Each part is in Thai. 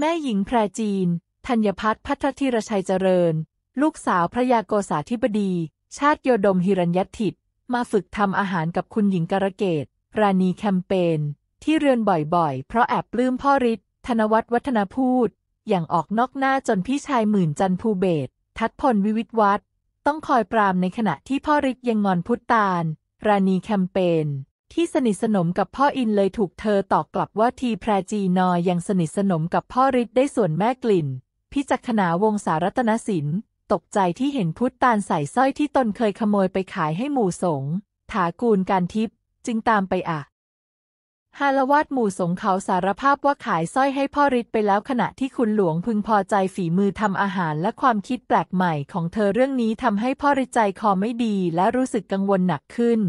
แม่หญิงแพรจีน ธัญพัฒน์พัทธิรชัยเจริญ ลูกสาวพระยาโกษาธิบดี ชาติโยดมฮิรัญยถิต มาฝึกทำอาหารกับคุณหญิงกระเกต ราณีแคมเปญที่เรือนบ่อยๆ เพราะแอบปลื้มพ่อฤทธิ์ธนวัฒน์วัฒนพูด อย่างออกนอกหน้าจนพี่ชายหมื่นจันภูเบศทัดพลวิวิทวัฒต้องคอยปรามในขณะที่พ่อฤทธิ์ยังงอนพุตตาล ราณีแคมเปญที่สนิทสนมกับพ่ออินเลยถูกเธอตอบกลับว่าทีแพรจีนอยยังสนิทสนมกับพ่อฤทธิ์ได้ส่วนแม่กลิ่นพิจักขณาวงสารัตนศิลป์ตกใจที่เห็นพุทธตาลใส่สร้อยที่ตนเคยขโมยไปขายให้หมู่สงถากูลการทิพย์จึงตามไปอ่ะฮาลวาดหมู่สงเขาสารภาพว่าขายสร้อยให้พ่อฤทธิ์ไปแล้วขณะที่คุณหลวงพึงพอใจฝีมือทำอาหารและความคิดแปลกใหม่ของเธอเรื่องนี้ทำให้พ่อฤทธิ์ใจคอไม่ดี และรู้สึกกังวลหนักขึ้น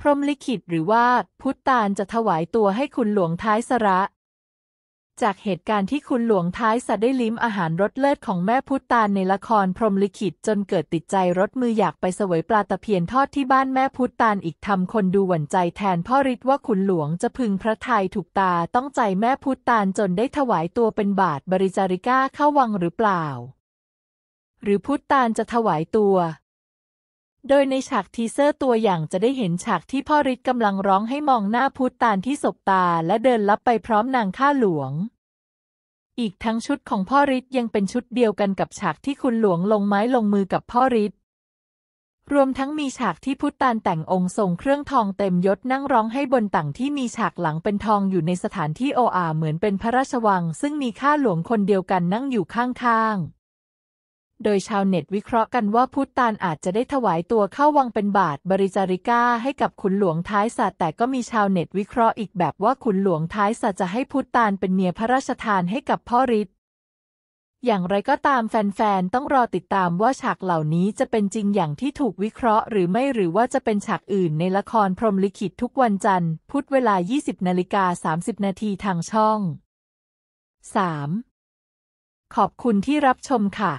พรมลิขิตหรือว่าพุทธานจะถวายตัวให้คุณหลวงท้ายสระ จากเหตุการณ์ที่คุณหลวงท้ายสระได้ลิ้มอาหารรสเลิศของแม่พุทธานในละครพรมลิขิตจนเกิดติดใจรสมืออยากไปเสวยปลาตะเพียนทอดที่บ้านแม่พุทธานอีกทำคนดูหวั่นใจ แทนพ่อฤทธิ์ว่าคุณหลวงจะพึงพระทัยถูกตาต้องใจแม่พุทธานจนได้ถวายตัวเป็นบาทบริจาริก้าเข้าวังหรือเปล่า หรือพุทธานจะถวายตัวโดยในฉากทีเซอร์ตัวอย่างจะได้เห็นฉากที่พ่อฤทธิ์กำลังร้องให้มองหน้าพุทธตาลที่ศบตาและเดินลับไปพร้อมนางข้าหลวง อีกทั้งชุดของพ่อฤทธิ์ยังเป็นชุดเดียวกันกับฉากที่คุณหลวงลงไม้ลงมือกับพ่อฤทธิ์รวมทั้งมีฉากที่พุทธตาลแต่งองค์ทรงเครื่องทองเต็มยศนั่งร้องให้บนต่างที่มีฉากหลังเป็นทองอยู่ในสถานที่โออาเหมือนเป็นพระราชวัง ซึ่งมีข้าหลวงคนเดียวกันนั่งอยู่ข้างๆโดยชาวเน็ตวิเคราะห์กันว่าพุทธานอาจจะได้ถวายตัวเข้าวังเป็นบาทบริจาริก้าให้กับขุนหลวงท้ายสัตแต่ก็มีชาวเน็ตวิเคราะห์ อีกแบบว่าขุนหลวงท้ายสัตจะให้พุทธานเป็นเมียพระราชทานให้กับพ่อฤทธิ์อย่างไรก็ตามแฟนๆต้องรอติดตามว่าฉากเหล่านี้จะเป็นจริงอย่างที่ถูกวิเคราะห์ หรือไม่หรือว่าจะเป็นฉากอื่นในละครพรมลิขิตทุกวันจันทร์พุธเวลา 20นาฬิกา30นาทีทางช่อง 3. ขอบคุณที่รับชมค่ะ